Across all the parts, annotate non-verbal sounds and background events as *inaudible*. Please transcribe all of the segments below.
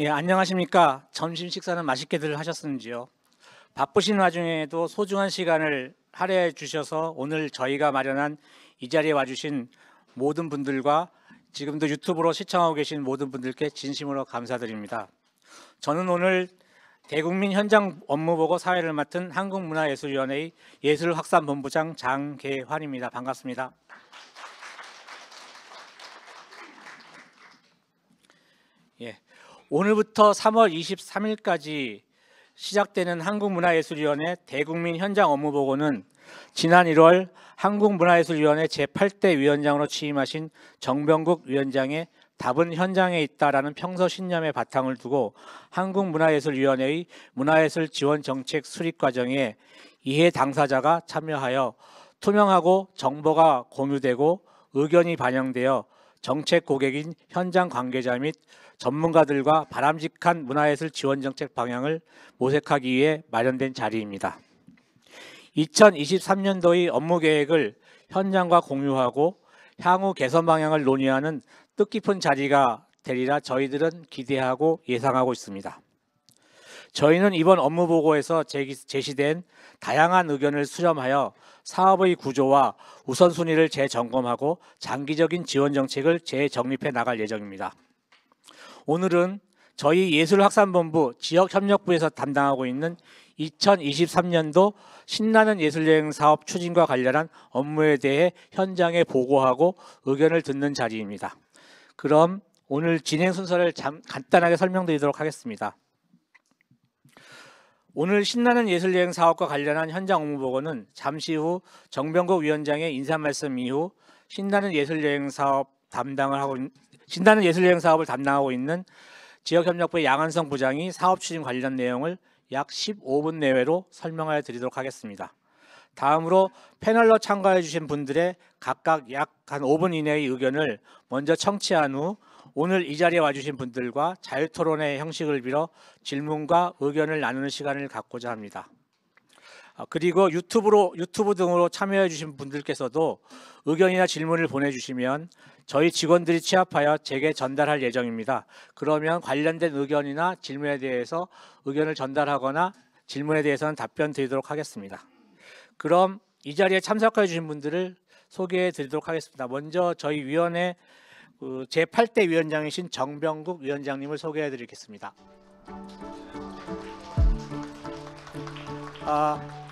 예, 안녕하십니까. 점심 식사는 맛있게들 하셨는지요? 바쁘신 와중에도 소중한 시간을 할애해 주셔서 오늘 저희가 마련한 이 자리에 와주신 모든 분들과 지금도 유튜브로 시청하고 계신 모든 분들께 진심으로 감사드립니다. 저는 오늘 대국민 현장 업무보고 사회를 맡은 한국문화예술위원회의 예술확산본부장 장계환입니다. 반갑습니다. 오늘부터 3월 23일까지 시작되는 한국문화예술위원회 대국민 현장 업무 보고는 지난 1월 한국문화예술위원회 제8대 위원장으로 취임하신 정병국 위원장의 답은 현장에 있다라는 평소 신념의 바탕을 두고 한국문화예술위원회의 문화예술 지원 정책 수립 과정에 이해 당사자가 참여하여 투명하고 정보가 공유되고 의견이 반영되어 정책 고객인 현장 관계자 및 전문가들과 바람직한 문화예술 지원 정책 방향을 모색하기 위해 마련된 자리입니다. 2023년도의 업무 계획을 현장과 공유하고 향후 개선 방향을 논의하는 뜻깊은 자리가 되리라 저희들은 기대하고 예상하고 있습니다. 저희는 이번 업무 보고에서 제시된 다양한 의견을 수렴하여 사업의 구조와 우선순위를 재점검하고 장기적인 지원 정책을 재정립해 나갈 예정입니다. 오늘은 저희 예술학산본부 지역협력부에서 담당하고 있는 2023년도 신나는 예술여행 사업 추진과 관련한 업무에 대해 현장에 보고하고 의견을 듣는 자리입니다. 그럼 오늘 진행 순서를 잠, 간단하게 설명드리도록 하겠습니다. 오늘 신나는 예술여행 사업과 관련한 현장 업무 보고는 잠시 후 정병국 위원장의 인사 말씀 이후 신나는 예술여행 사업 담당을 하고 신나는 예술여행 사업을 담당하고 있는 지역협력부의 양한성 부장이 사업 추진 관련 내용을 약 15분 내외로 설명하여 드리도록 하겠습니다. 다음으로 패널로 참가해 주신 분들의 각각 약 한 5분 이내의 의견을 먼저 청취한 후 오늘 이 자리에 와주신 분들과 자유토론의 형식을 빌어 질문과 의견을 나누는 시간을 갖고자 합니다. 아, 그리고 유튜브로 유튜브 등으로 참여해 주신 분들께서도 의견이나 질문을 보내주시면 저희 직원들이 취합하여 제게 전달할 예정입니다. 그러면 관련된 의견이나 질문에 대해서 의견을 전달하거나 질문에 대해서는 답변 드리도록 하겠습니다. 그럼 이 자리에 참석해 주신 분들을 소개해 드리도록 하겠습니다. 먼저 저희 위원회 그 제8대 위원장이신 정병국 위원장님을 소개해 드리겠습니다. 아,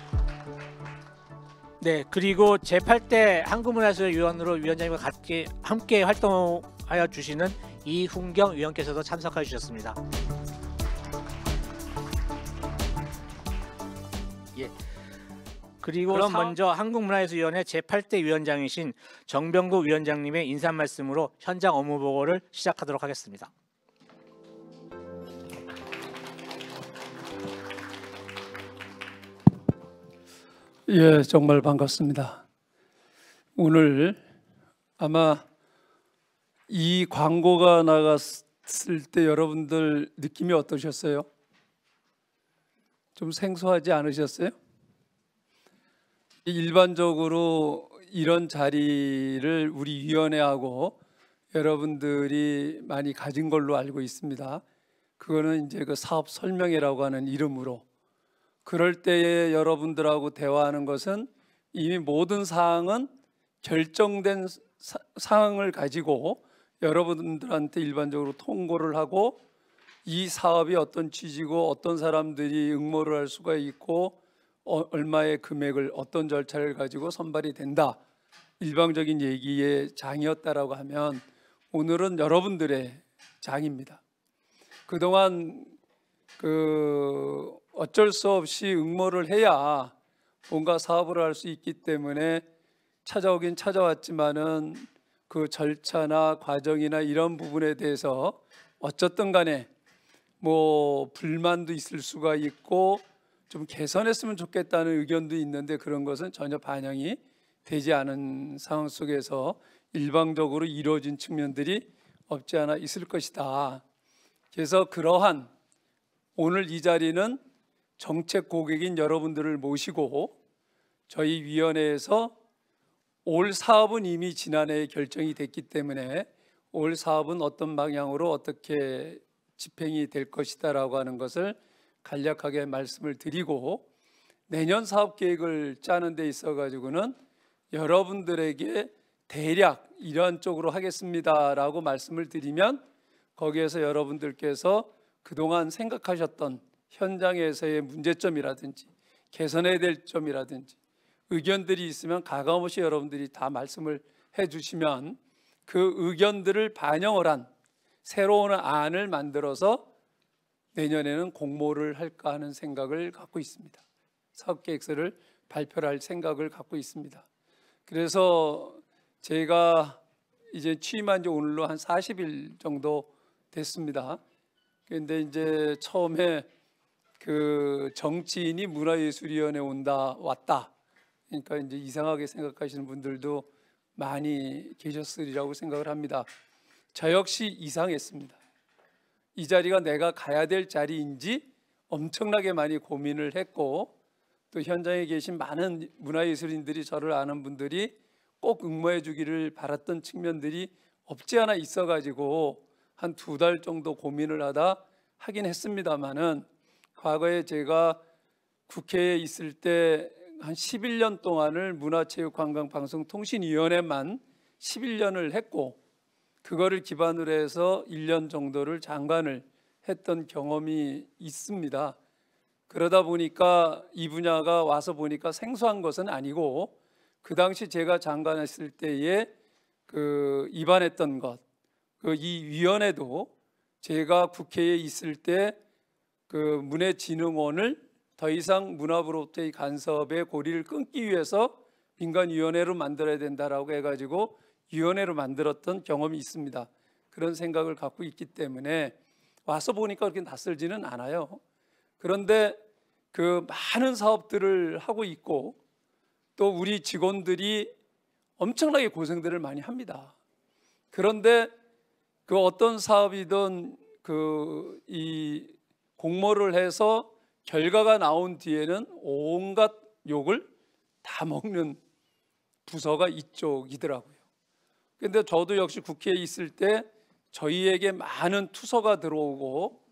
네, 그리고 제8대 한국문화예술위원으로 위원장님과 같이 함께 활동하여 주시는 이훈경 위원께서도 참석하여 주셨습니다. 예. 그리고 그럼 사업... 먼저 한국문화예술위원회 제8대 위원장이신 정병구 위원장님의 인사 말씀으로 현장 업무 보고를 시작하도록 하겠습니다. 예, 정말 반갑습니다. 오늘 아마 이 광고가 나갔을 때 여러분들 느낌이 어떠셨어요? 좀 생소하지 않으셨어요? 일반적으로 이런 자리를 우리 위원회하고 여러분들이 많이 가진 걸로 알고 있습니다. 그거는 이제 그 사업 설명회라고 하는 이름으로 그럴 때에 여러분들하고 대화하는 것은 이미 모든 사항은 결정된 사, 사항을 가지고 여러분들한테 일반적으로 통고를 하고 이 사업이 어떤 취지고 어떤 사람들이 응모를 할 수가 있고 어, 얼마의 금액을 어떤 절차를 가지고 선발이 된다 일방적인 얘기의 장이었다라고 하면 오늘은 여러분들의 장입니다. 그동안 그 어쩔 수 없이 응모를 해야 뭔가 사업을 할 수 있기 때문에 찾아오긴 찾아왔지만은 그 절차나 과정이나 이런 부분에 대해서 어쨌든 간에 뭐 불만도 있을 수가 있고 좀 개선했으면 좋겠다는 의견도 있는데 그런 것은 전혀 반영이 되지 않은 상황 속에서 일방적으로 이루어진 측면들이 없지 않아 있을 것이다. 그래서 그러한 오늘 이 자리는 정책 고객인 여러분들을 모시고 저희 위원회에서 올 사업은 이미 지난해에 결정이 됐기 때문에 올 사업은 어떤 방향으로 어떻게 집행이 될 것이다라고 하는 것을 간략하게 말씀을 드리고 내년 사업 계획을 짜는 데 있어 가지고는 여러분들에게 대략 이러한 쪽으로 하겠습니다라고 말씀을 드리면 거기에서 여러분들께서 그동안 생각하셨던 현장에서의 문제점이라든지 개선해야 될 점이라든지 의견들이 있으면 가감없이 여러분들이 다 말씀을 해주시면 그 의견들을 반영을 한 새로운 안을 만들어서 내년에는 공모를 할까 하는 생각을 갖고 있습니다. 사업계획서를 발표할 생각을 갖고 있습니다. 그래서 제가 이제 취임한 지 오늘로 한 40일 정도 됐습니다. 그런데 이제 처음에 그 정치인이 문화예술위원회 온다 왔다. 그러니까 이제 이상하게 생각하시는 분들도 많이 계셨으리라고 생각을 합니다. 저 역시 이상했습니다. 이 자리가 내가 가야 될 자리인지 엄청나게 많이 고민을 했고 또 현장에 계신 많은 문화예술인들이 저를 아는 분들이 꼭 응모해 주기를 바랐던 측면들이 없지 않아 있어 가지고 한 두 달 정도 고민을 하다 하긴 했습니다마는 과거에 제가 국회에 있을 때 한 11년 동안을 문화체육관광방송통신위원회만 11년을 했고 그거를 기반으로 해서 1년 정도를 장관을 했던 경험이 있습니다. 그러다 보니까 이 분야가 와서 보니까 생소한 것은 아니고 그 당시 제가 장관했을 때에 그 입안했던 것, 그 이 위원회도 제가 국회에 있을 때그 문해진흥원을 더 이상 문화부로부터의 간섭의 고리를 끊기 위해서 민간위원회로 만들어야 된다라고 해가지고 위원회로 만들었던 경험이 있습니다. 그런 생각을 갖고 있기 때문에 와서 보니까 그렇게 낯설지는 않아요. 그런데 그 많은 사업들을 하고 있고 또 우리 직원들이 엄청나게 고생들을 많이 합니다. 그런데 그 어떤 사업이든 그이 공모를 해서 결과가 나온 뒤에는 온갖 욕을 다 먹는 부서가 이쪽이더라고요. 근데 저도 역시 국회에 있을 때 저희에게 많은 투서가 들어오고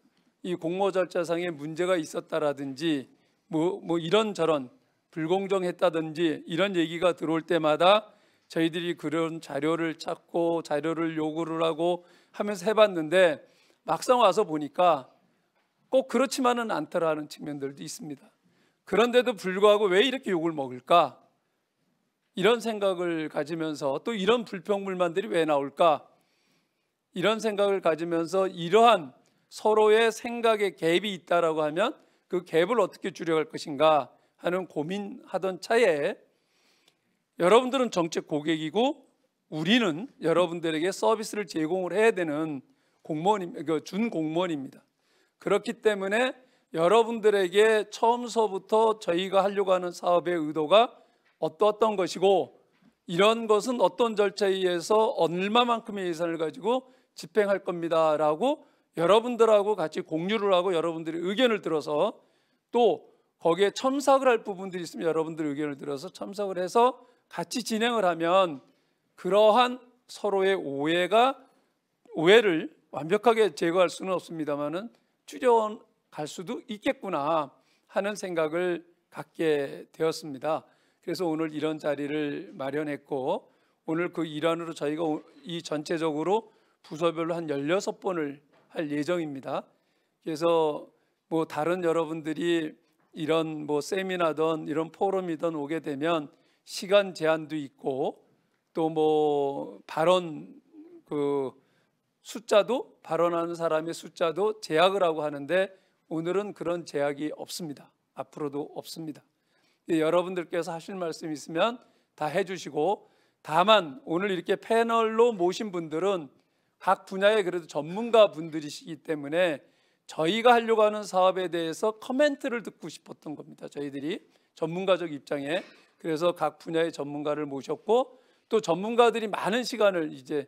이 공모 절차상에 문제가 있었다라든지 뭐, 뭐 이런저런 불공정했다든지 이런 얘기가 들어올 때마다 저희들이 그런 자료를 찾고 자료를 요구를 하고 하면서 해봤는데 막상 와서 보니까 꼭 그렇지만은 않다라는 측면들도 있습니다. 그런데도 불구하고 왜 이렇게 욕을 먹을까? 이런 생각을 가지면서 또 이런 불평불만들이 왜 나올까? 이런 생각을 가지면서 이러한 서로의 생각의 갭이 있다라고 하면 그 갭을 어떻게 줄여갈 것인가 하는 고민하던 차에 여러분들은 정책 고객이고 우리는 여러분들에게 서비스를 제공을 해야 되는 공무원입준 그 공무원입니다. 그렇기 때문에 여러분들에게 처음서부터 저희가 하려고 하는 사업의 의도가 어떠했던 것이고 이런 것은 어떤 절차에 의해서 얼마만큼의 예산을 가지고 집행할 겁니다라고 여러분들하고 같이 공유를 하고 여러분들의 의견을 들어서 또 거기에 첨삭을 할 부분들이 있으면 여러분들 의견을 들어서 첨삭을 해서 같이 진행을 하면 그러한 서로의 오해가 오해를 완벽하게 제거할 수는 없습니다만은 추려갈 수도 있겠구나 하는 생각을 갖게 되었습니다. 그래서 오늘 이런 자리를 마련했고 오늘 그 일환으로 저희가 이 전체적으로 부서별로 한 16번을 할 예정입니다. 그래서 뭐 다른 여러분들이 이런 뭐 세미나든 이런 포럼이든 오게 되면 시간 제한도 있고 또 뭐 발언 그 숫자도 발언하는 사람의 숫자도 제약을 하고 하는데 오늘은 그런 제약이 없습니다. 앞으로도 없습니다. 예, 여러분들께서 하실 말씀 있으면 다 해주시고 다만 오늘 이렇게 패널로 모신 분들은 각분야에 그래도 전문가 분들이시기 때문에 저희가 하려고 하는 사업에 대해서 커멘트를 듣고 싶었던 겁니다. 저희들이 전문가적 입장에 그래서 각 분야의 전문가를 모셨고 또 전문가들이 많은 시간을 이제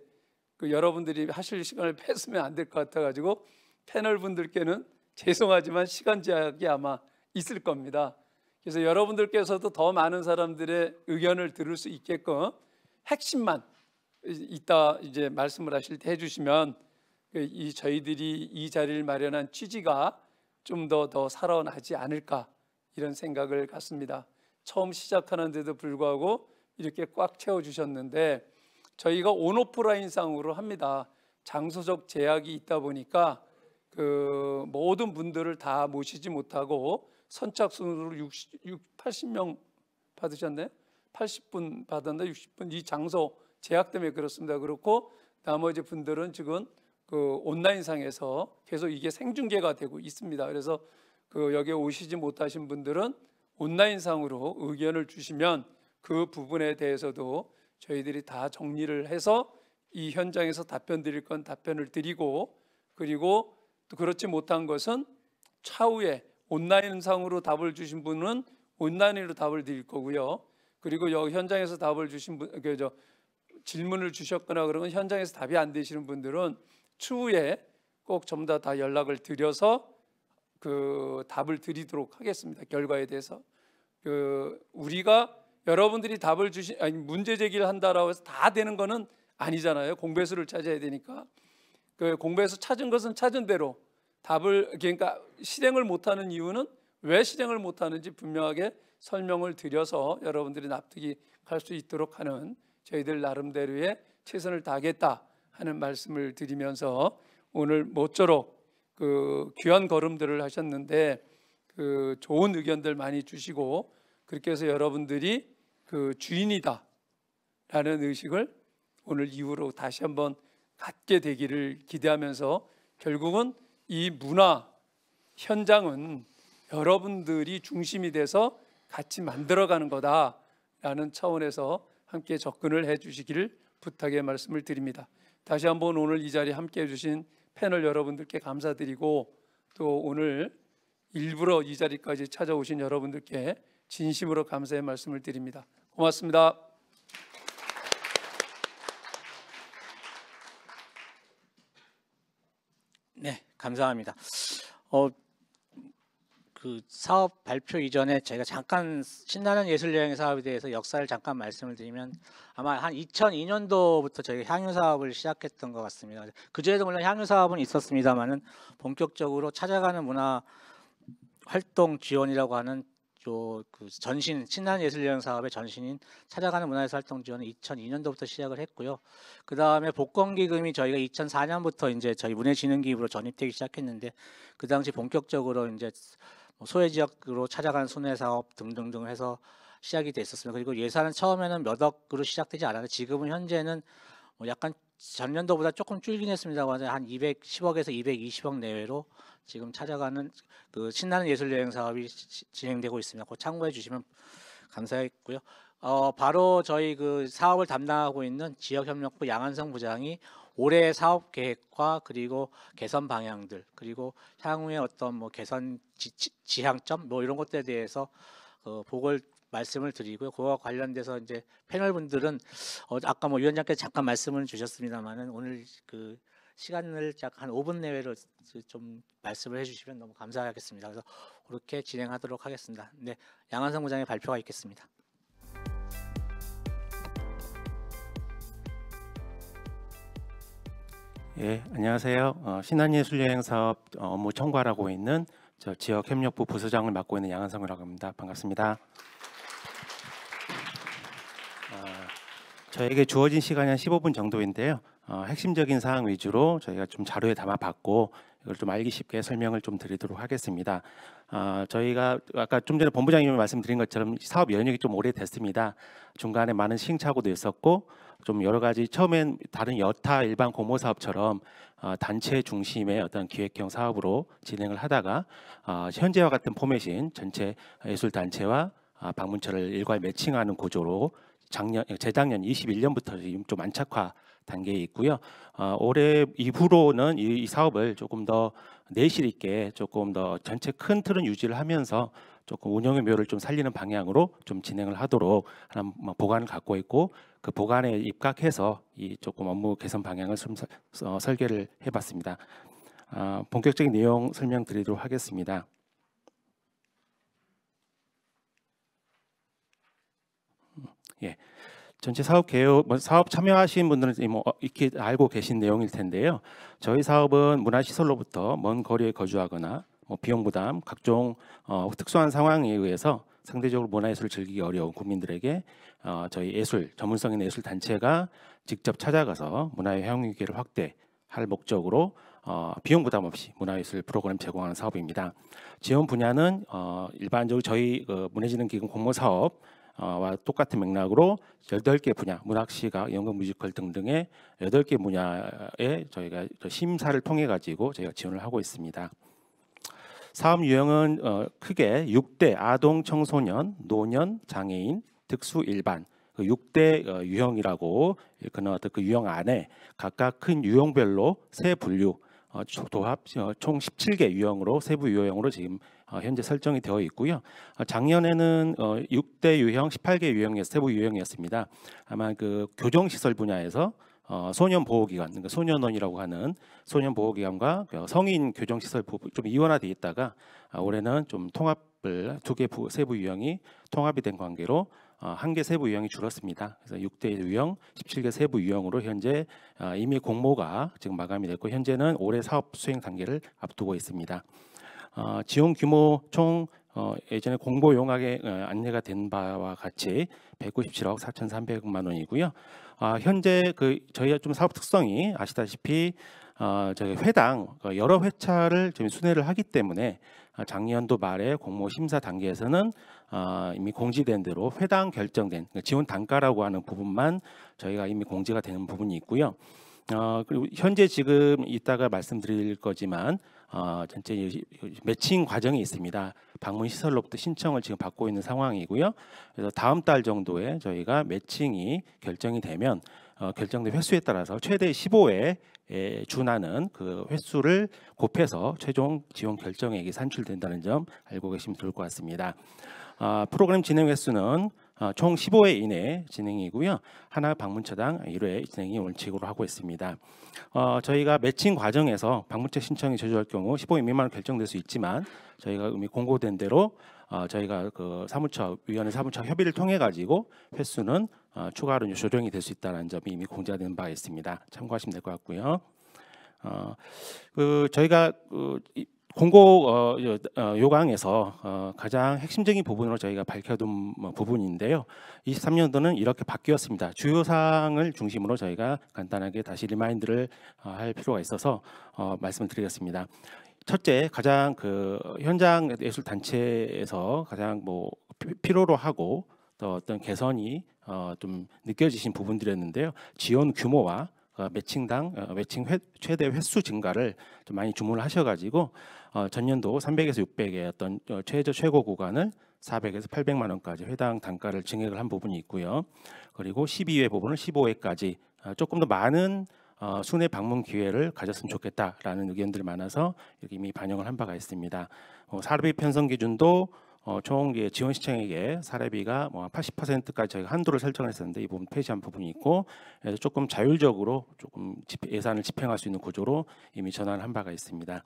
그 여러분들이 하실 시간을 뺏으면 안 될 것 같아가지고 패널 분들께는 죄송하지만 시간 제약이 아마 있을 겁니다. 그래서 여러분들께서도 더 많은 사람들의 의견을 들을 수 있게끔 핵심만 이따 이제 말씀을 하실 때 해주시면 그 이 저희들이 이 자리를 마련한 취지가 좀 더 더 살아나지 않을까 이런 생각을 갖습니다. 처음 시작하는데도 불구하고 이렇게 꽉 채워 주셨는데 저희가 온오프라인상으로 합니다. 장소적 제약이 있다 보니까 그 모든 분들을 다 모시지 못하고 선착순으로 60, 80명 받으셨나요? 80분 받았나 60분 이 장소 제약 때문에 그렇습니다. 그렇고 나머지 분들은 지금 그 온라인상에서 계속 이게 생중계가 되고 있습니다. 그래서 그여기 오시지 못하신 분들은 온라인상으로 의견을 주시면 그 부분에 대해서도 저희들이 다 정리를 해서 이 현장에서 답변 드릴 건 답변을 드리고 그리고 또 그렇지 못한 것은 차후에 온라인상으로 답을 주신 분은 온라인으로 답을 드릴 거고요. 그리고 여기 현장에서 답을 주신 분, 그저 질문을 주셨거나 그러면 현장에서 답이 안 되시는 분들은 추후에 꼭 전부 다, 다 연락을 드려서 그 답을 드리도록 하겠습니다. 결과에 대해서 그 우리가 여러분들이 답을 주신 아니 문제 제기를 한다라고 해서 다 되는 거는 아니잖아요. 공배수를 찾아야 되니까. 그 공부에서 찾은 것은 찾은 대로 답을 그러니까 실행을 못하는 이유는 왜 실행을 못하는지 분명하게 설명을 드려서 여러분들이 납득이 갈 수 있도록 하는 저희들 나름대로의 최선을 다하겠다 하는 말씀을 드리면서 오늘 모쪼록 그 귀한 걸음들을 하셨는데 그 좋은 의견들 많이 주시고 그렇게 해서 여러분들이 그 주인이다라는 의식을 오늘 이후로 다시 한번 갖게 되기를 기대하면서 결국은 이 문화 현장은 여러분들이 중심이 돼서 같이 만들어가는 거다라는 차원에서 함께 접근을 해주시기를 부탁의 말씀을 드립니다. 다시 한번 오늘 이 자리에 함께 해주신 패널 여러분들께 감사드리고 또 오늘 일부러 이 자리까지 찾아오신 여러분들께 진심으로 감사의 말씀을 드립니다. 고맙습니다. 네, 감사합니다. 어, 그 사업 발표 이전에 제가 잠깐 신나는 예술 여행 사업에 대해서 역사를 잠깐 말씀을 드리면 아마 한 2002년도부터 저희 향유 사업을 시작했던 것 같습니다. 그 전에도 물론 향유 사업은 있었습니다만은 본격적으로 찾아가는 문화 활동 지원이라고 하는 또그 전신 친한예술연 사업의 전신인 찾아가는 문화예술 활동 지원은 2002년도부터 시작을 했고요. 그 다음에 복권기금이 저희가 2004년부터 이제 저희 문예진흥기부로 전입되기 시작했는데 그 당시 본격적으로 이제 뭐 소외 지역으로 찾아가는 순회 사업 등등등 해서 시작이 됐었습니다. 그리고 예산은 처음에는 몇 억으로 시작되지 않았는데 지금은 현재는 뭐 약간 전년도보다 조금 줄긴 했습니다만 한 210억에서 220억 내외로 지금 찾아가는 그 신나는 예술 여행 사업이 시, 진행되고 있습니다. 그 참고해 주시면 감사했고요. 어, 바로 저희 그 사업을 담당하고 있는 지역협력부 양한성 부장이 올해 사업 계획과 그리고 개선 방향들 그리고 향후에 어떤 뭐 개선 지, 향점뭐 이런 것들에 대해서 어, 그 보궐 말씀을 드리고요. 그와 관련돼서 이제 패널 분들은 어, 아까 뭐 위원장께서 잠깐 말씀을 주셨습니다만은 오늘 그 시간을 약한 5분 내외로 좀 말씀을 해주시면 너무 감사하겠습니다. 그래서 그렇게 진행하도록 하겠습니다. 네, 양한성 부장의 발표가 있겠습니다. 예, 안녕하세요. 어, 신한예술여행 사업 업무 총괄하고 있는 저 지역협력부 부서장을 맡고 있는 양한성이라고 합니다. 반갑습니다. 저에게 주어진 시간이 한 15분 정도인데요. 어, 핵심적인 사항 위주로 저희가 좀 자료에 담아봤고 이걸 좀 알기 쉽게 설명을 좀 드리도록 하겠습니다. 어, 저희가 아까 좀 전에 본부장님이 말씀드린 것처럼 사업 연역이 좀 오래됐습니다. 중간에 많은 시행착오도 있었고 좀 여러 가지 처음엔 다른 여타 일반 공모 사업처럼 어, 단체 중심의 어떤 기획형 사업으로 진행을 하다가 어, 현재와 같은 포맷인 전체 예술 단체와 아, 방문처를 일괄 매칭하는 구조로 작년 예, 재작년 21년부터 지금 좀 안착화 단계에 있고요. 어, 올해 이후로는 이, 이, 사업을 조금 더 내실 있게 조금 더 전체 큰 틀은 유지를 하면서 조금 운영의 묘를 좀 살리는 방향으로 좀 진행을 하도록 하는 뭐 보관을 갖고 있고 그 보관에 입각해서 이 조금 업무 개선 방향을 좀 서, 설계를 해봤습니다. 어, 본격적인 내용 설명드리도록 하겠습니다. 예. 전체 사업 개요 뭐 사업 참여하신 분들은 뭐 이렇게 어, 알고 계신 내용일 텐데요. 저희 사업은 문화 시설로부터 먼 거리에 거주하거나 뭐 비용 부담, 각종 어, 특수한 상황에 의해서 상대적으로 문화예술을 즐기기 어려운 국민들에게 어, 저희 예술 전문성 있는 예술 단체가 직접 찾아가서 문화의 향유 기를 확대할 목적으로 어, 비용 부담 없이 문화예술 프로그램 제공하는 사업입니다. 지원 분야는 어, 일반적으로 저희 그 문해지는 기금 공모 사업 와 어, 똑같은 맥락으로 8개 분야, 문학, 시가, 연극, 뮤지컬 등등의 8개 분야에 저희가 심사를 통해 가지고 저희가 지원을 하고 있습니다. 사업 유형은 어, 크게 6대 아동, 청소년, 노년, 장애인, 특수 일반 그 6대 어, 유형이라고 그나 그 유형 안에 각각 큰 유형별로 세 분류 도합 총 17개 유형으로 세부 유형으로 지금 어, 현재 설정이 되어 있고요. 어, 작년에는 6대 어, 유형, 18개 유형의 세부 유형이었습니다. 아마 그 교정 시설 분야에서 어, 소년 보호기관, 그러니까 소년원이라고 하는 소년 보호기관과 그 성인 교정시설 부분 좀 이원화돼 있다가 아, 올해는 좀 통합을 두 개 세부 유형이 통합이 된 관계로 어, 한개 세부 유형이 줄었습니다. 그래서 6대 유형, 17개 세부 유형으로 현재 어, 이미 공모가 지금 마감이 됐고 현재는 올해 사업 수행 단계를 앞두고 있습니다. 어, 지원 규모 총 어, 예전에 공보 용하게 어, 안내가 된 바와 같이 197억 4,300만 원이고요. 아, 현재 그 저희가 좀 사업 특성이 아시다시피 어, 저희 회당 그 여러 회차를 지금 순회를 하기 때문에 아, 작년도 말에 공모 심사 단계에서는 어, 이미 공지된 대로 회당 결정된 그 지원 단가라고 하는 부분만 저희가 이미 공지가 되는 부분이 있고요. 어, 그리고 현재 지금 이따가 말씀드릴 거지만 어, 전체 매칭 과정이 있습니다. 방문 시설로부터 신청을 지금 받고 있는 상황이고요. 그래서 다음 달 정도에 저희가 매칭이 결정이 되면 어, 결정된 횟수에 따라서 최대 15회 에 준하는 그 횟수를 곱해서 최종 지원 결정액이 산출된다는 점 알고 계시면 좋을 것 같습니다. 아, 프로그램 진행 횟수는 어, 총 15회 이내 진행이고요. 하나 방문처당 1회 진행이 원칙으로 하고 있습니다. 어, 저희가 매칭 과정에서 방문책 신청이 제조할 경우 15회 미만으로 결정될 수 있지만 저희가 이미 공고된 대로 어, 저희가 그 사무처 위원회 사무처 협의를 통해 가지고 횟수는 어, 추가로 조정이 될 수 있다는 점이 이미 공지된 바 있습니다. 참고하시면 될 것 같고요. 어, 그 저희가 그 공고 어, 어, 요강에서 어, 가장 핵심적인 부분으로 저희가 밝혀둔 뭐, 부분인데요. 23년도는 이렇게 바뀌었습니다. 주요 사항을 중심으로 저희가 간단하게 다시 리마인드를 어, 할 필요가 있어서 어, 말씀드리겠습니다. 을 첫째, 가장 그 현장 예술 단체에서 가장 뭐 필요로 하고 또 어떤 개선이 어, 좀 느껴지신 부분들이었는데요. 지원 규모와 어, 매칭당 어, 매칭 회, 최대 횟수 증가를 좀 많이 주문을 하셔가지고 어, 전년도 300에서 600의 어떤 최저 최고 구간을 400에서 800만 원까지 해당 단가를 증액을 한 부분이 있고요. 그리고 12회 부분을 15회까지 조금 더 많은 어, 순회 방문 기회를 가졌으면 좋겠다라는 의견들이 많아서 이미 반영을 한 바가 있습니다. 어, 사례비 편성 기준도 어, 총 예, 지원 시청에게 사례비가 뭐 80%까지 저희가 한도를 설정했었는데 이 부분 폐지한 부분이 있고 그래서 조금 자율적으로 조금 예산을 집행할 수 있는 구조로 이미 전환을 한 바가 있습니다.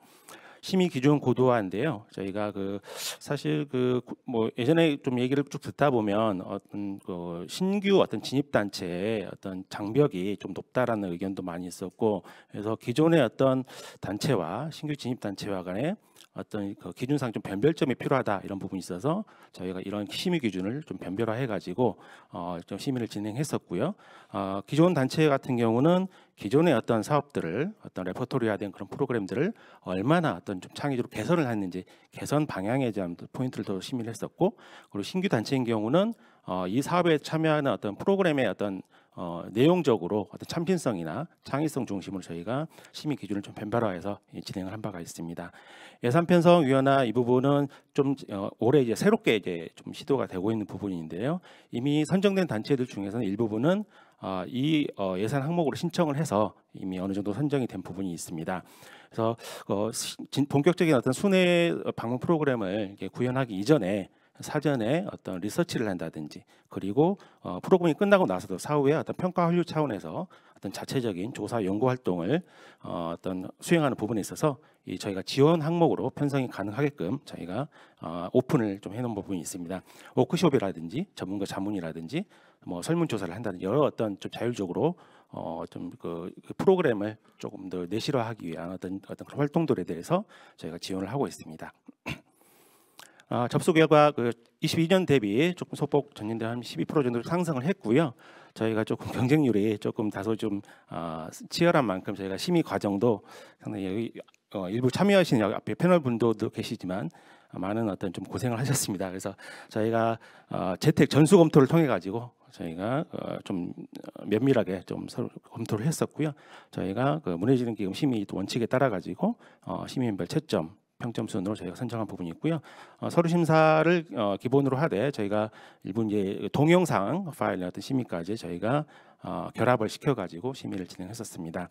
심의 기준 고도화인데요. 저희가 그 사실 그 뭐 예전에 좀 얘기를 쭉 듣다 보면 어떤 그 신규 어떤 진입 단체의 어떤 장벽이 좀 높다라는 의견도 많이 있었고 그래서 기존의 어떤 단체와 신규 진입 단체와 간에 어떤 그 기준상 좀 변별점이 필요하다 이런 부분이 있어서 저희가 이런 심의 기준을 좀 변별화해 가지고 어, 좀 심의를 진행했었고요. 어, 기존 단체 같은 경우는 기존의 어떤 사업들을 어떤 레퍼토리화된 그런 프로그램들을 얼마나 어떤 좀 창의적으로 개선을 했는지 개선 방향에 대한 포인트를 더 심의를 했었고 그리고 신규 단체인 경우는 어, 이 사업에 참여하는 어떤 프로그램의 어떤 어, 내용적으로 어떤 참신성이나 창의성 중심으로 저희가 심의 기준을 좀 변별화해서 진행을 한 바가 있습니다. 예산 편성 위원화 이 부분은 좀 어, 올해 이제 새롭게 이제 좀 시도가 되고 있는 부분인데요. 이미 선정된 단체들 중에서는 일부분은 어, 이 어, 예산 항목으로 신청을 해서 이미 어느 정도 선정이 된 부분이 있습니다. 그래서 어, 시, 진, 본격적인 어떤 순회 방문 프로그램을 구현하기 이전에 사전에 어떤 리서치를 한다든지 그리고 어, 프로그램이 끝나고 나서도 사후에 어떤 평가 활류 차원에서 어떤 자체적인 조사 연구 활동을 어, 어떤 수행하는 부분에 있어서 이 저희가 지원 항목으로 편성이 가능하게끔 저희가 어, 오픈을 좀 해놓은 부분이 있습니다. 워크숍이라든지 전문가 자문이라든지 뭐 설문조사를 한다든지 여러 어떤 좀 자율적으로 어, 좀그 그 프로그램을 조금 더 내실화하기 위한 어떤 어떤 활동들에 대해서 저희가 지원을 하고 있습니다. 아, 접수 결과 그 22년 대비 조금 소폭 전년대 한12% 정도 상승을 했고요. 저희가 조금 *laughs* 경쟁률이 조금 다소 좀 아, 치열한 만큼 저희가 심의 과정도 상당히 여기, 어, 일부 참여하신 여기 앞에 패널 분들도 계시지만 많은 어떤 좀 고생을 하셨습니다. 그래서 저희가 어, 재택 전수 검토를 통해 가지고 저희가 어, 좀 면밀하게 좀 서로 검토를 했었고요. 저희가 그 문해지는 기금 심의 원칙에 따라 가지고 어, 시민별 채점 평점 순으로 저희가 선정한 부분이 있고요. 어, 서류 심사를 어, 기본으로 하되 저희가 일부 이제 동영상 파일의 어떤 심의까지 저희가 어, 결합을 시켜가지고 심의를 진행했었습니다.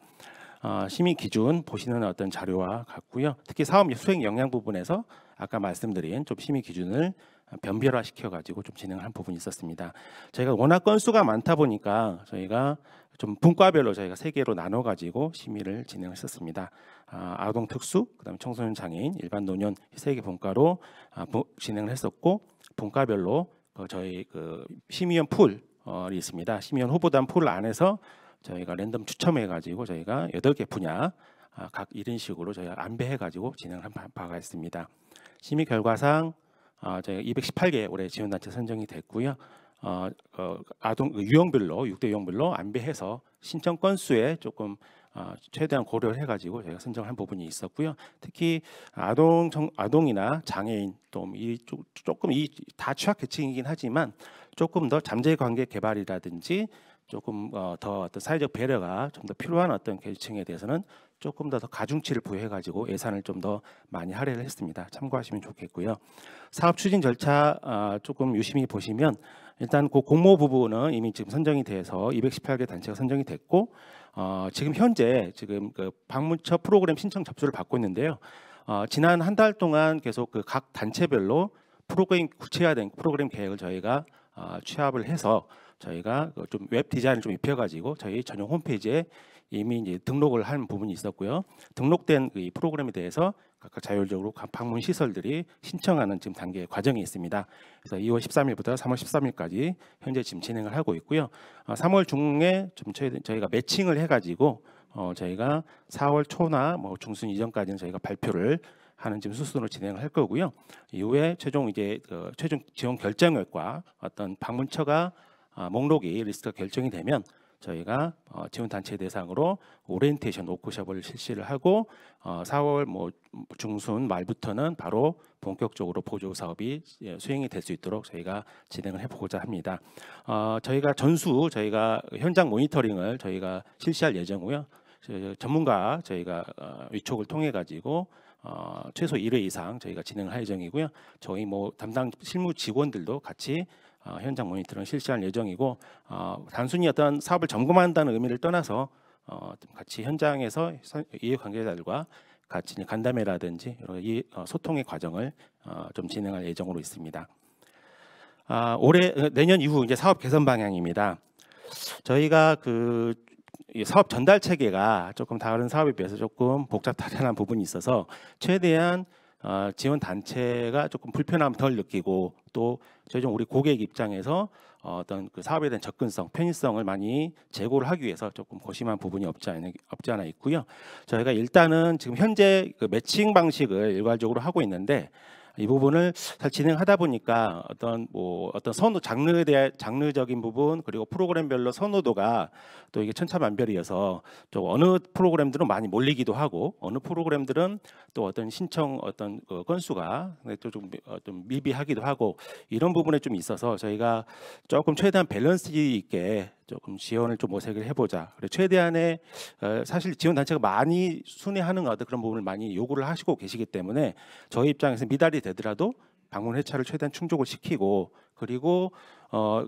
어, 심의 기준 보시는 어떤 자료와 같고요. 특히 사업 수행 역량 부분에서 아까 말씀드린 좀 심의 기준을 변별화 시켜가지고 좀 진행한 부분이 있었습니다. 저희가 워낙 건수가 많다 보니까 저희가 좀 분과별로 저희가 세 개로 나눠 가지고 심의를 진행했었습니다. 아, 동 특수, 그다음 에 청소년 장애인, 일반 노년 세 개 분과로 아, 부, 진행을 했었고 분과별로 그 저희 그 심의원 풀이 있습니다. 심의원 후보단 풀 안에서 저희가 랜덤 추첨해 가지고 저희가 여덟 개 분야 아, 각 이런 식으로 저희가 안배해 가지고 진행한 바, 바가 있습니다. 심의 결과상 아, 저희가 218개 올해 지원단체 선정이 됐고요. 어, 어, 아동 그 유형별로 6대 유형별로 안배해서 신청 건수에 조금 어, 최대한 고려를 해가지고 저희가 선정한 부분이 있었고요. 특히 아동 정, 아동이나 장애인 또이 뭐 조금 이 다 취약계층이긴 하지만 조금 더 잠재 관계 개발이라든지 조금 어, 더 어떤 사회적 배려가 좀 더 필요한 어떤 계층에 대해서는 조금 더, 가중치를 부여해가지고 예산을 좀 더 많이 할애를 했습니다. 참고하시면 좋겠고요. 사업 추진 절차 어, 조금 유심히 보시면 일단 그 공모 부분은 이미 지금 선정이 돼서 218개 단체가 선정이 됐고 어, 지금 현재 지금 그 방문처 프로그램 신청 접수를 받고 있는데요. 어, 지난 한 달 동안 계속 그 각 단체별로 프로그램 구체화된 프로그램 계획을 저희가 어, 취합을 해서 저희가 좀 웹 디자인을 좀 입혀가지고 저희 전용 홈페이지에 이미 이제 등록을 한 부분이 있었고요. 등록된 그 이 프로그램에 대해서 각각 자율적으로 방문 시설들이 신청하는 지금 단계 의 과정이 있습니다. 그래서 2월 13일부터 3월 13일까지 현재 지금 진행을 하고 있고요. 3월 어, 중에 좀 저희가 매칭을 해가지고 어, 저희가 4월 초나 뭐 중순 이전까지는 저희가 발표를 하는 지금 수순으로 진행을 할 거고요. 이후에 최종 이제 그 최종 지원 결정 결과 어떤 방문처가 아, 목록이 리스트가 결정이 되면 저희가 어, 지원 단체 대상으로 오리엔테이션 워크숍을 실시를 하고 어, 4월 뭐 중순 말부터는 바로 본격적으로 보조 사업이 예, 수행이 될 수 있도록 저희가 진행을 해보고자 합니다. 어, 저희가 전수 저희가 현장 모니터링을 저희가 실시할 예정이고요. 전문가 저희가 어, 위촉을 통해 가지고 어, 최소 1회 이상 저희가 진행할 예정이고요. 저희 뭐 담당 실무 직원들도 같이 어, 현장 모니터링 실시할 예정이고 어, 단순히 어떤 사업을 점검한다는 의미를 떠나서 어, 같이 현장에서 이해관계자들과 같이 간담회라든지 이 소통의 과정을 좀 진행할 예정으로 있습니다. 아, 올해 내년 이후 이제 사업 개선 방향입니다. 저희가 그 사업 전달 체계가 조금 다른 사업에 비해서 조금 복잡다단한 부분이 있어서 최대한 아, 지원 단체가 조금 불편함 덜 느끼고 또 최종 우리 고객 입장에서 어, 떤그 사업에 대한 접근성, 편의성을 많이 제고를 하기 위해서 조금 고심한 부분이 없지 않아, 없지 않아 있고요. 저희가 일단은 지금 현재 그 매칭 방식을 일괄적으로 하고 있는데 이 부분을 잘 진행하다 보니까 어떤 뭐 어떤 선호 장르에 대한 장르적인 부분 그리고 프로그램별로 선호도가 또 이게 천차만별이어서 또 어느 프로그램들은 많이 몰리기도 하고 어느 프로그램들은 또 어떤 신청 어떤 그 건수가 또좀 어, 좀 미비하기도 하고 이런 부분에 좀 있어서 저희가 조금 최대한 밸런스 있게 조금 지원을 좀 모색을 해보자. 그리고 최대한의 어, 사실 지원 단체가 많이 순회하는 어떤 그런 부분을 많이 요구를 하시고 계시기 때문에 저희 입장에서 미달이 해결이 되더라도 방문 회차를 최대한 충족을 시키고 그리고 어,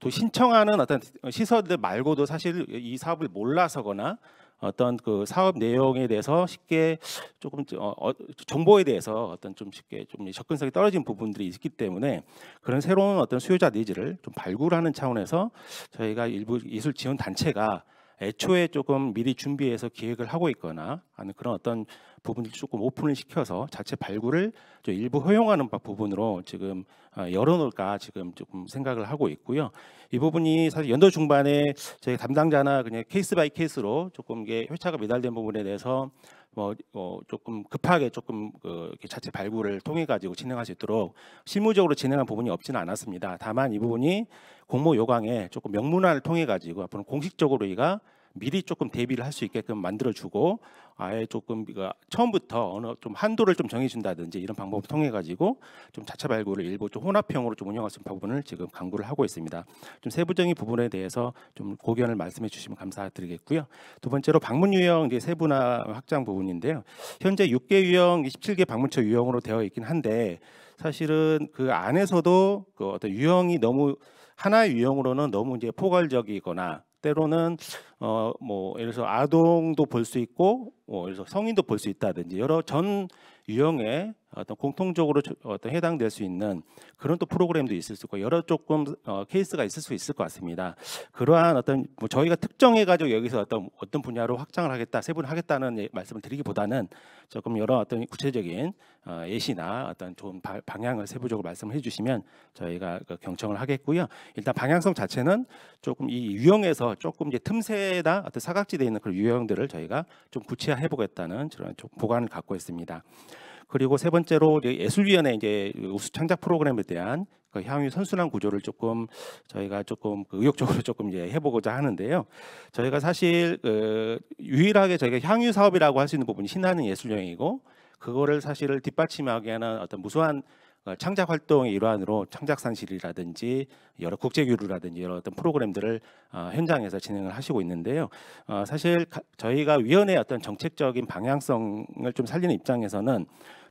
또 신청하는 어떤 시설들 말고도 사실 이 사업을 몰라서거나 어떤 그 사업 내용에 대해서 쉽게 조금 어, 어, 정보에 대해서 어떤 좀 쉽게 좀 접근성이 떨어진 부분들이 있기 때문에 그런 새로운 어떤 수요자 니즈를 좀 발굴하는 차원에서 저희가 일부 예술 지원 단체가 애초에 조금 미리 준비해서 기획을 하고 있거나 하는 그런 어떤 부분을 조금 오픈을 시켜서 자체 발굴을 좀 일부 허용하는 부분으로 지금 아, 열어놓을까 지금 조금 생각을 하고 있고요. 이 부분이 사실 연도 중반에 저희 담당자나 그냥 케이스 바이 케이스로 조금 이게 회차가 매달된 부분에 대해서 뭐 어, 조금 급하게 조금 그 자체 발굴을 통해 가지고 진행할 수 있도록 실무적으로 진행한 부분이 없지는 않았습니다. 다만 이 부분이 공모 요강에 조금 명문화를 통해 가지고 앞으로 공식적으로 이가 미리 조금 대비를 할 수 있게끔 만들어주고 아예 조금 처음부터 어느 좀 한도를 좀 정해준다든지 이런 방법을 통해 가지고 좀자차 발굴을 일부 좀 혼합형으로 좀 운영할 수 있는 부분을 지금 강구를 하고 있습니다. 좀 세부적인 부분에 대해서 좀 고견을 말씀해 주시면 감사드리겠고요. 두 번째로 방문 유형 이제 세분화 확장 부분인데요. 현재 6개 유형, 27개 방문처 유형으로 되어 있긴 한데 사실은 그 안에서도 그 어떤 유형이 너무 하나의 유형으로는 너무 이제 포괄적이거나 때로는 어뭐 예를 들어서 아동도 볼 수 있고 뭐 예를 들어서 성인도 볼 수 있다든지 여러 전 유형의 어떤 공통적으로 어떤 해당될 수 있는 그런 또 프로그램도 있을 수 있고 여러 조금 어, 케이스가 있을 수 있을 것 같습니다. 그러한 어떤 뭐 저희가 특정해 가지고 여기서 어떤 어떤 분야로 확장을 하겠다 세분 하겠다는 예, 말씀을 드리기보다는 조금 여러 어떤 구체적인 어, 예시나 어떤 좋은 바, 방향을 세부적으로 말씀을 해주시면 저희가 그 경청을 하겠고요. 일단 방향성 자체는 조금 이 유형에서 조금 이제 틈새나 어떤 사각지대에 있는 그런 유형들을 저희가 좀 구체화해 보겠다는 그런 보관을 갖고 있습니다. 그리고 세 번째로 예술위원회 이제 우수 창작 프로그램에 대한 그 향후 선순환 구조를 조금 저희가 조금 그 의욕적으로 *laughs* 조금 이제 해보고자 하는데요. 저희가 사실 그 유일하게 저희가 향유 사업이라고 할 수 있는 부분이 신나는 예술 형이고 그거를 사실을 뒷받침하게 하는 어떤 무수한 어 창작 활동의 일환으로 창작 산실이라든지 여러 국제 교류라든지 여러 어떤 프로그램들을 어 현장에서 진행을 하시고 있는데요. 어 사실 저희가 위원회의 어떤 정책적인 방향성을 좀 살리는 입장에서는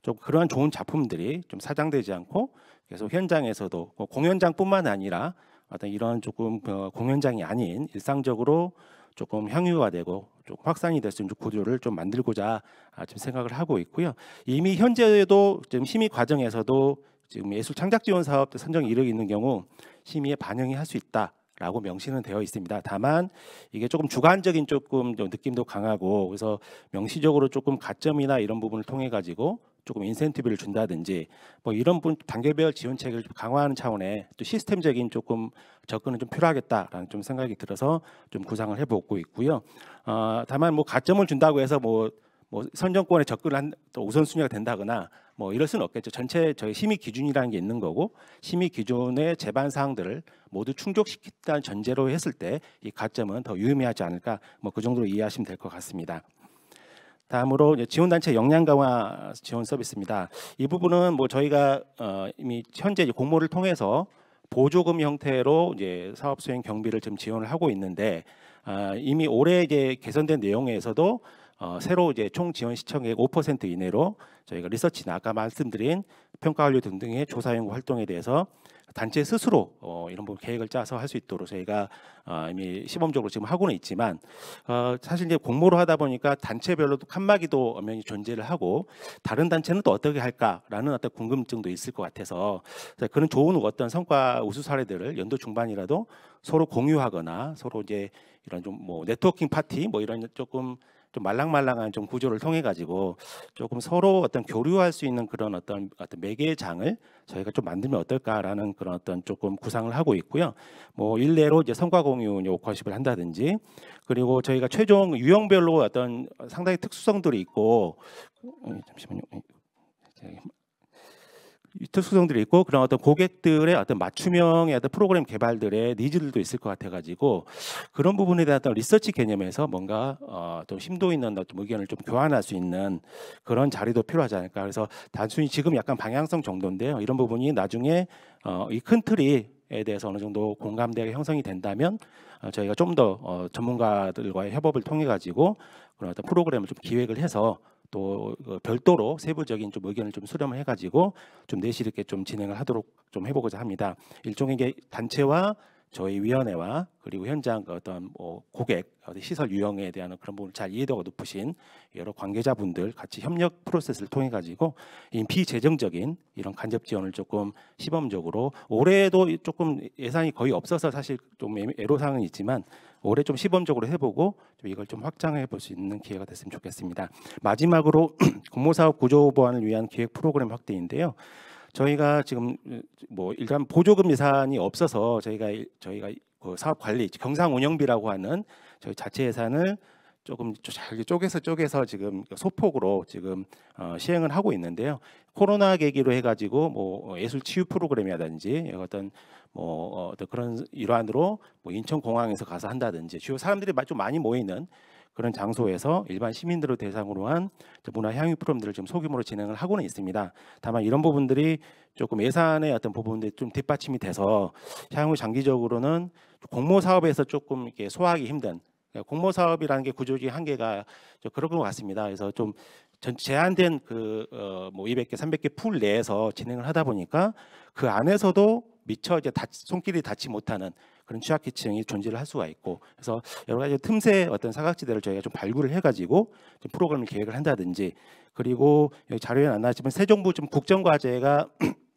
좀 그러한 좋은 작품들이 좀 사장되지 않고 계속 현장에서도 뭐 공연장뿐만 아니라 어떤 이런 조금 어, 공연장이 아닌 일상적으로 조금 향유가되고좀 확산이 될 수 있는 구조를 좀 만들고자 아, 지금 생각을 하고 있고요. 이미 현재도 지금 심의 과정에서도 지금 예술 창작 지원 사업 선정 이력이 있는 경우 심의에 반영이 할 수 있다. 라고 명시는 되어 있습니다. 다만 이게 조금 주관적인 조금 느낌도 강하고 그래서 명시적으로 조금 가점이나 이런 부분을 통해 가지고 조금 인센티브를 준다든지 뭐 이런 분 단계별 지원책을 강화하는 차원의 또 시스템적인 조금 접근은 좀 필요하겠다라는 좀 생각이 들어서 좀 구상을 해보고 있고요. 어, 다만 뭐 가점을 준다고 해서 뭐, 뭐 선정권에 접근을 한 우선순위가 된다거나 뭐 이럴 수는 없겠죠. 전체 저희 심의 기준이라는 게 있는 거고 심의 기준의 제반 사항들을 모두 충족시켰다는 전제로 했을 때 이 가점은 더 유의미하지 않을까 뭐 그 정도로 이해하시면 될 것 같습니다. 다음으로 지원단체 역량 강화 지원 서비스입니다. 이 부분은 뭐 저희가 어, 이미 현재 공모를 통해서 보조금 형태로 이제 사업 수행 경비를 좀 지원을 하고 있는데 아, 이미 올해 이제 개선된 내용에서도 어, 새로 이제 총 지원 시청액 5% 이내로 저희가 리서치나 아까 말씀드린 평가 완료 등등의 조사용 활동에 대해서 단체 스스로 어, 이런 부분 계획을 짜서 할 수 있도록 저희가 어, 이미 시범적으로 지금 하고는 있지만 어, 사실 이제 공모로 하다 보니까 단체별로도 칸막이도 엄연히 존재를 하고 다른 단체는 또 어떻게 할까라는 어떤 궁금증도 있을 것 같아서 그런 좋은 어떤 성과 우수 사례들을 연도 중반이라도 서로 공유하거나 서로 이제 이런 좀 뭐 네트워킹 파티 뭐 이런 조금 좀 말랑말랑한 좀 구조를 통해 가지고 조금 서로 어떤 교류할 수 있는 그런 어떤 어떤 매개장을 저희가 좀 만들면 어떨까라는 그런 어떤 조금 구상을 하고 있고요. 뭐 일례로 이제 성과 공유 워커십을 한다든지 그리고 저희가 최종 유형별로 어떤 상당히 특수성들이 있고 어, 잠시만요. 어, 특수성들이 있고 그런 어떤 고객들의 어떤 맞춤형의 어떤 프로그램 개발들의 니즈들도 있을 것 같아가지고 그런 부분에 대한 어떤 리서치 개념에서 뭔가 어, 좀 심도 있는 어떤 의견을 좀 교환할 수 있는 그런 자리도 필요하지 않을까. 그래서 단순히 지금 약간 방향성 정도인데요. 이런 부분이 나중에 어, 이큰 틀이 에 대해서 어느 정도 공감대가 형성이 된다면 어, 저희가 좀 더어 전문가들과의 협업을 통해 가지고 그런 어떤 프로그램을 좀 기획을 해서 또 그 별도로 세부적인 좀 의견을 좀 수렴을 해가지고 좀 내실 있게 좀 진행을 하도록 좀 해보고자 합니다. 일종의 단체와 저희 위원회와 그리고 현장 그 어떤 뭐 고객 어떤 시설 유형에 대한 그런 부분을 잘 이해도가 높으신 여러 관계자분들 같이 협력 프로세스를 통해 가지고 이 비재정적인 이런 간접 지원을 조금 시범적으로 올해도 조금 예산이 거의 없어서 사실 좀 애로사항은 있지만 올해 좀 시범적으로 해보고 좀 이걸 좀 확장해 볼 수 있는 기회가 됐으면 좋겠습니다. 마지막으로 *clears throat* 공모사업 구조 보완을 위한 기획 프로그램 확대인데요. 저희가 지금 뭐 일단 보조금 예산이 없어서 저희가 저희가 그 사업 관리 경상 운영비라고 하는 저희 자체 예산을 조금 잘게 쪼개서 쪼개서 지금 소폭으로 지금 어, 시행을 하고 있는데요. 코로나 계기로 해가지고 뭐 예술 치유 프로그램이라든지 어떤 뭐 어, 어떤 그런 일환으로 뭐 인천 공항에서 가서 한다든지 주요 사람들이 좀 많이 모이는 그런 장소에서 일반 시민들을 대상으로 한 문화 향유 프로그램들을 지금 소규모로 진행을 하고는 있습니다. 다만 이런 부분들이 조금 예산의 어떤 부분들이 좀 뒷받침이 돼서 향후 장기적으로는 공모 사업에서 조금 이렇게 소화하기 힘든 그러니까 공모 사업이라는 게 구조적인 한계가 그런 것 같습니다. 그래서 좀 제한된 그뭐 어, 200개, 300개 풀 내에서 진행을 하다 보니까 그 안에서도 미처 이제 다, 손길이 닿지 못하는 그런 취약계층이 존재를 할 수가 있고 그래서 여러 가지 틈새 어떤 사각지대를 저희가 좀 발굴을 해가지고 좀 프로그램을 계획을 한다든지 그리고 여기 자료에안 나왔지만 새 정부 좀 국정과제가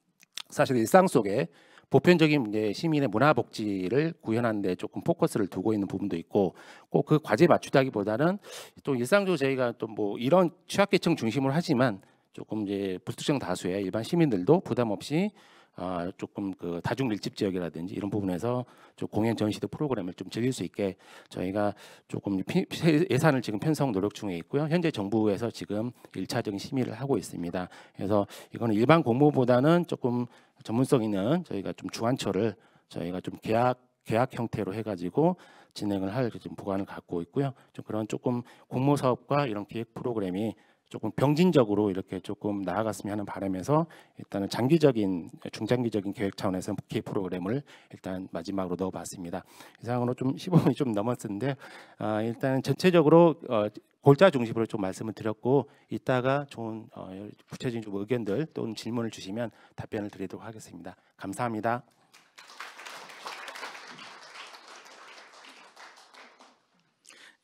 *clears throat* 사실 일상 속에 보편적인 이제 시민의 문화 복지를 구현하는데 조금 포커스를 두고 있는 부분도 있고 꼭 그 과제에 맞추다기보다는 또 일상적으로 저희가 또 뭐 이런 취약계층 중심으로 하지만 조금 이제 불특정 다수의 일반 시민들도 부담 없이 아, 조금 그 다중 밀집 지역이라든지 이런 부분에서 좀 공연 전시도 프로그램을 좀 즐길 수 있게 저희가 조금 피, 예산을 지금 편성 노력 중에 있고요. 현재 정부에서 지금 일차적인 심의를 하고 있습니다. 그래서 이거는 일반 공모보다는 조금 전문성 있는 저희가 좀주한처를 저희가 좀 계약 계약 형태로 해가지고 진행을 할지 보관을 갖고 있고요. 좀 그런 조금 공모 사업과 이런 기획 프로그램이 조금 병진적으로 이렇게 조금 나아갔으면 하는 바람에서 일단은 장기적인 중장기적인 계획 차원에서 국회 프로그램을 일단 마지막으로 넣어봤습니다. 이상으로 좀 15분이 좀 넘었는데 아, 일단 전체적으로 어, 골자 중심으로 좀 말씀을 드렸고 이따가 좋은 어, 구체적인 좀 의견들 또는 질문을 주시면 답변을 드리도록 하겠습니다. 감사합니다.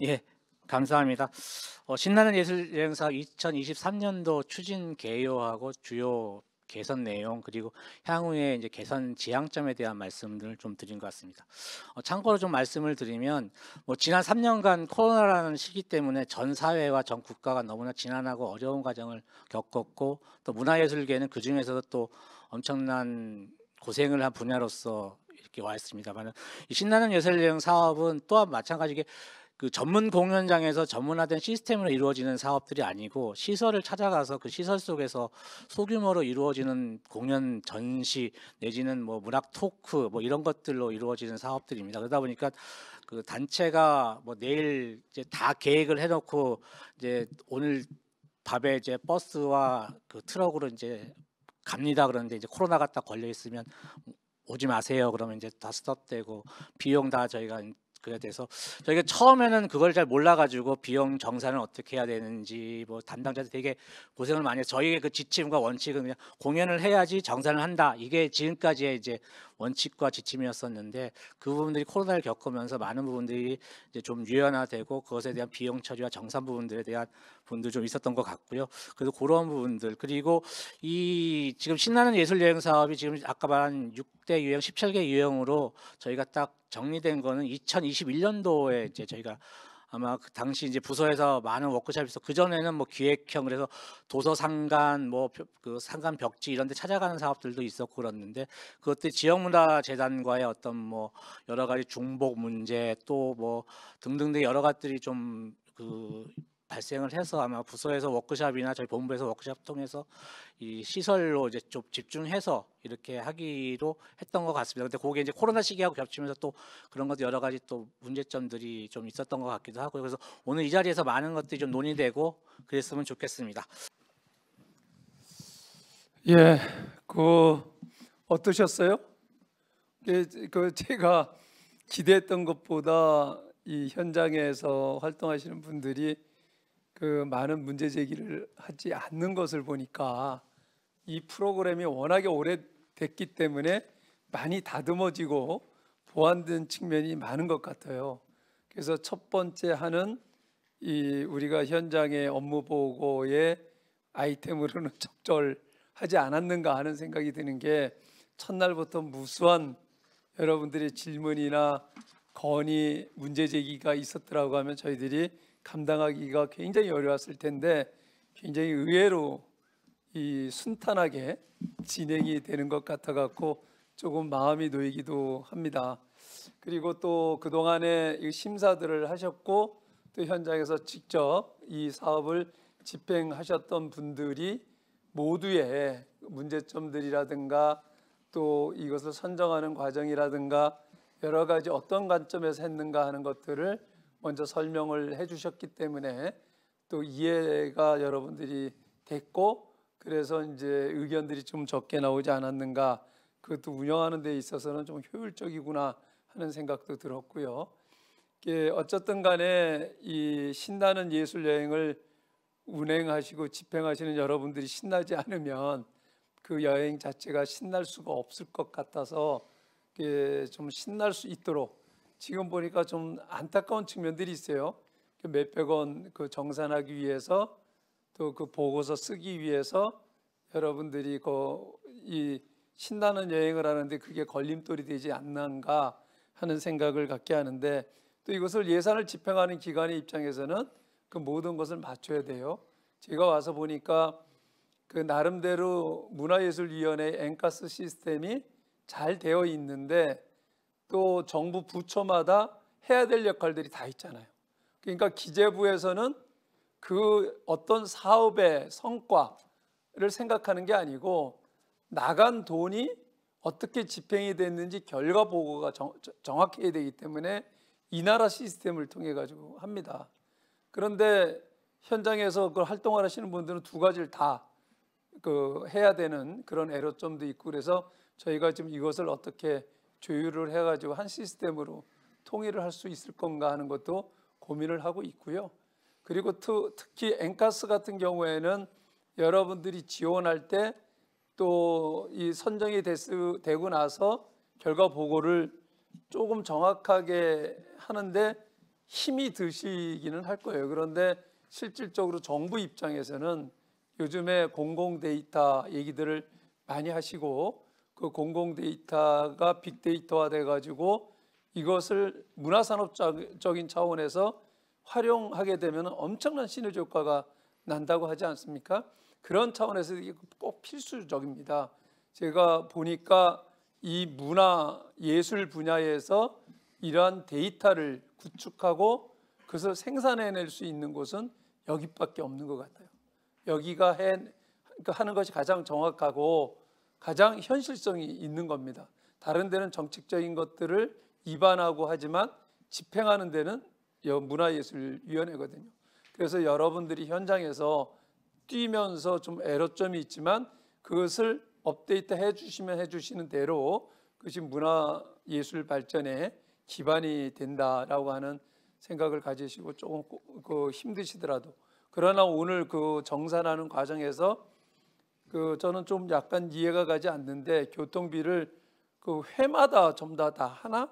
예, 감사합니다. 어, 신나는 예술 여행사 2023년도 추진 개요하고 주요 개선 내용 그리고 향후에 이제 개선 지향점에 대한 말씀들을 좀 드린 것 같습니다. 어, 참고로 좀 말씀을 드리면 뭐 지난 3년간 코로나라는 시기 때문에 전 사회와 전 국가가 너무나 지난하고 어려운 과정을 겪었고 또 문화예술계는 그 중에서도 또 엄청난 고생을 한 분야로서 이렇게 와 있습니다만 신나는 예술 여행 사업은 또한 마찬가지게 그 전문 공연장에서 전문화된 시스템으로 이루어지는 사업들이 아니고 시설을 찾아가서 그 시설 속에서 소규모로 이루어지는 공연 전시 내지는 뭐 문학 토크 뭐 이런 것들로 이루어지는 사업들입니다. 그러다 보니까 그 단체가 뭐 내일 이제 다 계획을 해놓고 이제 오늘 밤에 이제 버스와 그 트럭으로 이제 갑니다 그러는데 이제 코로나가 딱 걸려 있으면 오지 마세요. 그러면 이제 다 스톱되고 비용 다 저희가 그래 돼서 저희가 처음에는 그걸 잘 몰라가지고 비용 정산을 어떻게 해야 되는지 뭐 담당자들 되게 고생을 많이 해서 저희의 그 지침과 원칙은 그냥 공연을 해야지 정산을 한다 이게 지금까지의 이제 원칙과 지침이었었는데 그 부분들이 코로나를 겪으면서 많은 부분들이 이제 좀 유연화되고 그것에 대한 비용 처리와 정산 부분들에 대한 분들 좀 있었던 것 같고요. 그래서 그런 부분들 그리고 이 지금 신나는 예술 여행 사업이 지금 아까 말한 6대 유형, 17개 유형으로 저희가 딱 정리된 거는 2021년도에 이제 저희가 아마 그 당시 이제 부서에서 많은 워크숍에서 그 전에는 뭐 기획형 그래서 도서 상간 뭐 그 상간 벽지 이런 데 찾아가는 사업들도 있었고 그랬는데 그것도 지역문화 재단과의 어떤 뭐 여러 가지 중복 문제 또 뭐 등등 등 여러 가지들이 좀그 발생을 해서 아마 부서에서 워크샵이나 저희 본부에서 워크샵 통해서 이 시설로 이제 좀 집중해서 이렇게 하기로 했던 것 같습니다. 근데 그게 이제 코로나 시기하고 겹치면서 또 그런 것도 여러 가지 또 문제점들이 좀 있었던 것 같기도 하고 그래서 오늘 이 자리에서 많은 것들이 좀 논의되고 그랬으면 좋겠습니다. 예, 그 어떠셨어요? 예, 그 제가 기대했던 것보다 이 현장에서 활동하시는 분들이 그 많은 문제 제기를 하지 않는 것을 보니까 이 프로그램이 워낙에 오래됐기 때문에 많이 다듬어지고 보완된 측면이 많은 것 같아요. 그래서 첫 번째 하는 이 우리가 현장의 업무 보고의 아이템으로는 *laughs* 적절하지 않았는가 하는 생각이 드는 게 첫날부터 무수한 여러분들의 질문이나 건의 문제 제기가 있었더라고 하면 저희들이 감당하기가 굉장히 어려웠을 텐데 굉장히 의외로 이 순탄하게 진행이 되는 것 같아 갖고 조금 마음이 놓이기도 합니다. 그리고 또 그동안에 심사들을 하셨고 또 현장에서 직접 이 사업을 집행하셨던 분들이 모두의 문제점들이라든가 또 이것을 선정하는 과정이라든가 여러 가지 어떤 관점에서 했는가 하는 것들을 먼저 설명을 해주셨기 때문에 또 이해가 여러분들이 됐고 그래서 이제 의견들이 좀 적게 나오지 않았는가 그것도 운영하는 데 있어서는 좀 효율적이구나 하는 생각도 들었고요. 어쨌든 간에 이 신나는 예술 여행을 운행하시고 집행하시는 여러분들이 신나지 않으면 그 여행 자체가 신날 수가 없을 것 같아서 좀 신날 수 있도록 지금 보니까 좀 안타까운 측면들이 있어요. 그 몇백 원그 정산하기 위해서 또 그 보고서 쓰기 위해서 여러분들이 그 이 신나는 여행을 하는데 그게 걸림돌이 되지 않는가 하는 생각을 갖게 하는데 또 이것을 예산을 집행하는 기관의 입장에서는 그 모든 것을 맞춰야 돼요. 제가 와서 보니까 그 나름대로 문화예술위원회 앵카스 시스템이 잘 되어 있는데 또 정부 부처마다 해야 될 역할들이 다 있잖아요. 그러니까 기재부에서는 그 어떤 사업의 성과를 생각하는 게 아니고 나간 돈이 어떻게 집행이 됐는지 결과 보고가 정, 정확해야 되기 때문에 이 나라 시스템을 통해 가지고 합니다. 그런데 현장에서 그 활동을 하시는 분들은 두 가지를 다 그 해야 되는 그런 애로점도 있고 그래서 저희가 지금 이것을 어떻게 조율을 해가지고 한 시스템으로 통일을 할 수 있을 건가 하는 것도 고민을 하고 있고요. 그리고 특, 특히 엔카스 같은 경우에는 여러분들이 지원할 때 또 이 선정이 됐 되고 나서 결과 보고를 조금 정확하게 하는데 힘이 드시기는 할 거예요. 그런데 실질적으로 정부 입장에서는 요즘에 공공 데이터 얘기들을 많이 하시고 그 공공 데이터가 빅데이터화 돼가지고 이것을 문화산업적인 차원에서 활용하게 되면 엄청난 시너지 효과가 난다고 하지 않습니까? 그런 차원에서 이게 꼭 필수적입니다. 제가 보니까 이 문화 예술 분야에서 이러한 데이터를 구축하고 그것을 생산해낼 수 있는 곳은 여기밖에 없는 것 같아요. 여기가 해, 그러니까 하는 것이 가장 정확하고 가장 현실성이 있는 겁니다. 다른 데는 정책적인 것들을 입안하고 하지만 집행하는 데는 문화예술위원회거든요. 그래서 여러분들이 현장에서 뛰면서 좀 애로점이 있지만 그것을 업데이트 해주시면 해주시는 대로 그것이 문화예술 발전에 기반이 된다라고 하는 생각을 가지시고 조금 그 힘드시더라도 그러나 오늘 그 정산하는 과정에서 그 저는 좀 약간 이해가 가지 않는데 교통비를 그 회마다 전부 다 하나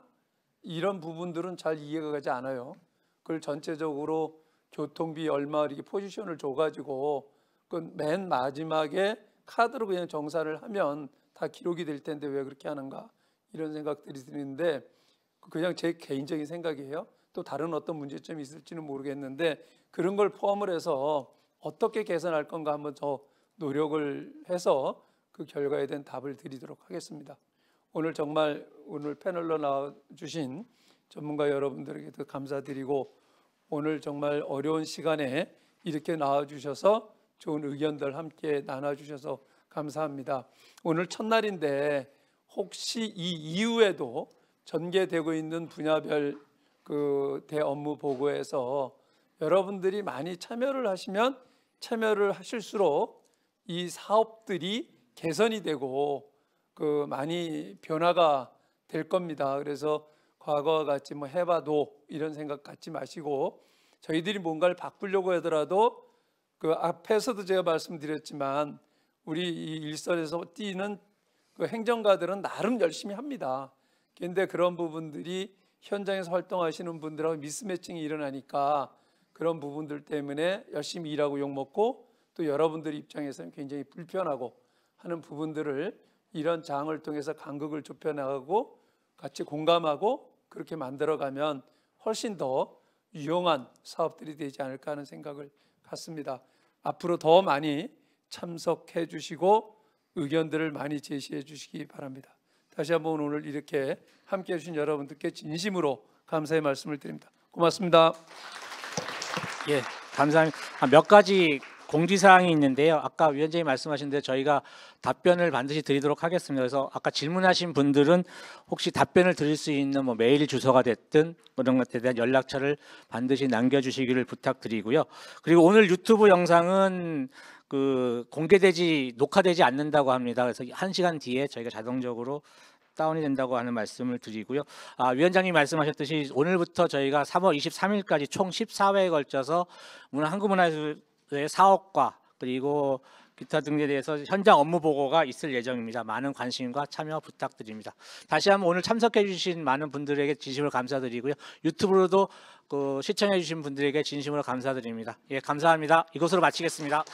이런 부분들은 잘 이해가 가지 않아요. 그걸 전체적으로 교통비 얼마 이렇게 포지션을 줘가지고 그 맨 마지막에 카드로 그냥 정산을 하면 다 기록이 될 텐데 왜 그렇게 하는가 이런 생각들이 드는데 그 그냥 제 개인적인 생각이에요. 또 다른 어떤 문제점이 있을지는 모르겠는데 그런 걸 포함을 해서 어떻게 개선할 건가 한번 더 노력을 해서 그 결과에 대한 답을 드리도록 하겠습니다. 오늘 정말 오늘 패널로 나와주신 전문가 여러분들에게도 감사드리고 오늘 정말 어려운 시간에 이렇게 나와주셔서 좋은 의견들 함께 나눠주셔서 감사합니다. 오늘 첫날인데 혹시 이 이후에도 전개되고 있는 분야별 그 대업무 보고에서 여러분들이 많이 참여를 하시면 참여를 하실수록 이 사업들이 개선이 되고 그 많이 변화가 될 겁니다. 그래서 과거와 같이 뭐 해봐도 이런 생각 갖지 마시고 저희들이 뭔가를 바꾸려고 하더라도 그 앞에서도 제가 말씀드렸지만 우리 일선에서 뛰는 그 행정가들은 나름 열심히 합니다. 그런데 그런 부분들이 현장에서 활동하시는 분들하고 미스매칭이 일어나니까 그런 부분들 때문에 열심히 일하고 욕먹고 또 여러분들 입장에서는 굉장히 불편하고 하는 부분들을 이런 장을 통해서 간극을 좁혀 나가고 같이 공감하고 그렇게 만들어 가면 훨씬 더 유용한 사업들이 되지 않을까 하는 생각을 갖습니다. 앞으로 더 많이 참석해 주시고 의견들을 많이 제시해 주시기 바랍니다. 다시 한번 오늘 이렇게 함께 해주신 여러분들께 진심으로 감사의 말씀을 드립니다. 고맙습니다. 예, 감사합니다. 아, 몇 가지 공지사항이 있는데요. 아까 위원장님 말씀하신 대로 저희가 답변을 반드시 드리도록 하겠습니다. 그래서 아까 질문하신 분들은 혹시 답변을 드릴 수 있는 뭐 메일 주소가 됐든 그런 뭐 것에 대한 연락처를 반드시 남겨주시기를 부탁드리고요. 그리고 오늘 유튜브 영상은 그 공개되지 녹화되지 않는다고 합니다. 그래서 한 시간 뒤에 저희가 자동적으로 다운이 된다고 하는 말씀을 드리고요. 아, 위원장님 말씀하셨듯이 오늘부터 저희가 3월 23일까지 총 14회에 걸쳐서 문화 한국문화예술 기업의 사업과 그리고 기타 등에 대해서 현장 업무 보고가 있을 예정입니다. 많은 관심과 참여 부탁드립니다. 다시 한번 오늘 참석해 주신 많은 분들에게 진심으로 감사드리고요. 유튜브로도 그 시청해 주신 분들에게 진심으로 감사드립니다. 예, 감사합니다. 이곳으로 마치겠습니다.